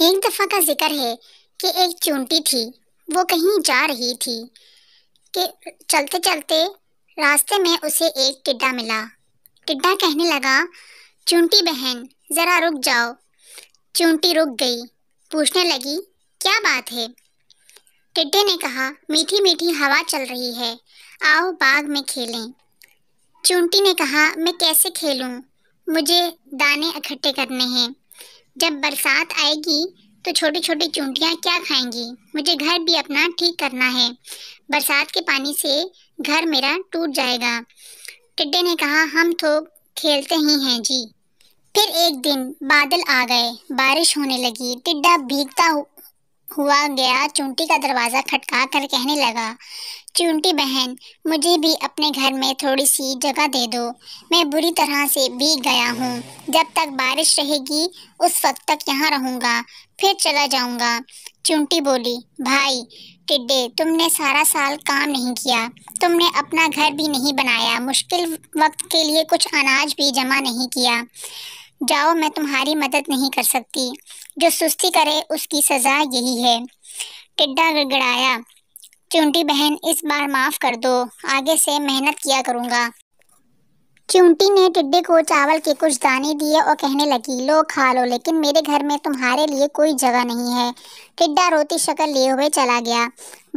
एक दफा का जिक्र है कि एक चूंटी थी वो कहीं जा रही थी कि चलते चलते रास्ते में उसे एक टिड्डा मिला टिड्डा कहने लगा चूंटी बहन ज़रा रुक जाओ चूंटी रुक गई पूछने लगी क्या बात है टिड्डे ने कहा मीठी मीठी हवा चल रही है आओ बाग में खेलें चूंटी ने कहा मैं कैसे खेलूं? मुझे दाने इकट्ठे करने हैं जब बरसात आएगी तो छोटी छोटी चूंटियाँ क्या खाएंगी मुझे घर भी अपना ठीक करना है बरसात के पानी से घर मेरा टूट जाएगा टिड्डे ने कहा हम तो खेलते ही हैं जी फिर एक दिन बादल आ गए बारिश होने लगी टिड्डा भीगता हुआ गया चूंटी का दरवाज़ा खटका कर कहने लगा चूंटी बहन मुझे भी अपने घर में थोड़ी सी जगह दे दो मैं बुरी तरह से भीग गया हूँ जब तक बारिश रहेगी उस वक्त तक यहाँ रहूँगा फिर चला जाऊँगा चूंटी बोली भाई टिड्डे तुमने सारा साल काम नहीं किया तुमने अपना घर भी नहीं बनाया मुश्किल वक्त के लिए कुछ अनाज भी जमा नहीं किया जाओ मैं तुम्हारी मदद नहीं कर सकती जो सुस्ती करे उसकी सज़ा यही है टिड्डा गड़गड़ाया चूंटी बहन इस बार माफ़ कर दो आगे से मेहनत किया करूँगा चूंटी ने टिड्डे को चावल के कुछ दाने दिए और कहने लगी लो खा लो लेकिन मेरे घर में तुम्हारे लिए कोई जगह नहीं है टिड्डा रोती शक्ल लिए हुए चला गया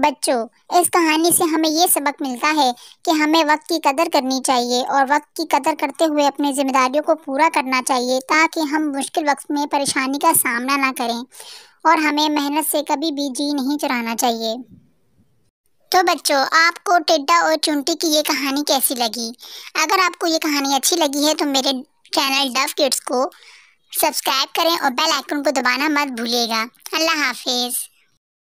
बच्चों इस कहानी से हमें ये सबक मिलता है कि हमें वक्त की कदर करनी चाहिए और वक्त की कदर करते हुए अपनी जिम्मेदारियों को पूरा करना चाहिए ताकि हम मुश्किल वक्त में परेशानी का सामना ना करें और हमें मेहनत से कभी भी जी नहीं चढ़ाना चाहिए तो बच्चों आपको टिड्डा और चुंटी की ये कहानी कैसी लगी अगर आपको ये कहानी अच्छी लगी है तो मेरे चैनल डव किड्स को सब्सक्राइब करें और बेल आइकन को दबाना मत भूलिएगा अल्लाह हाफिज़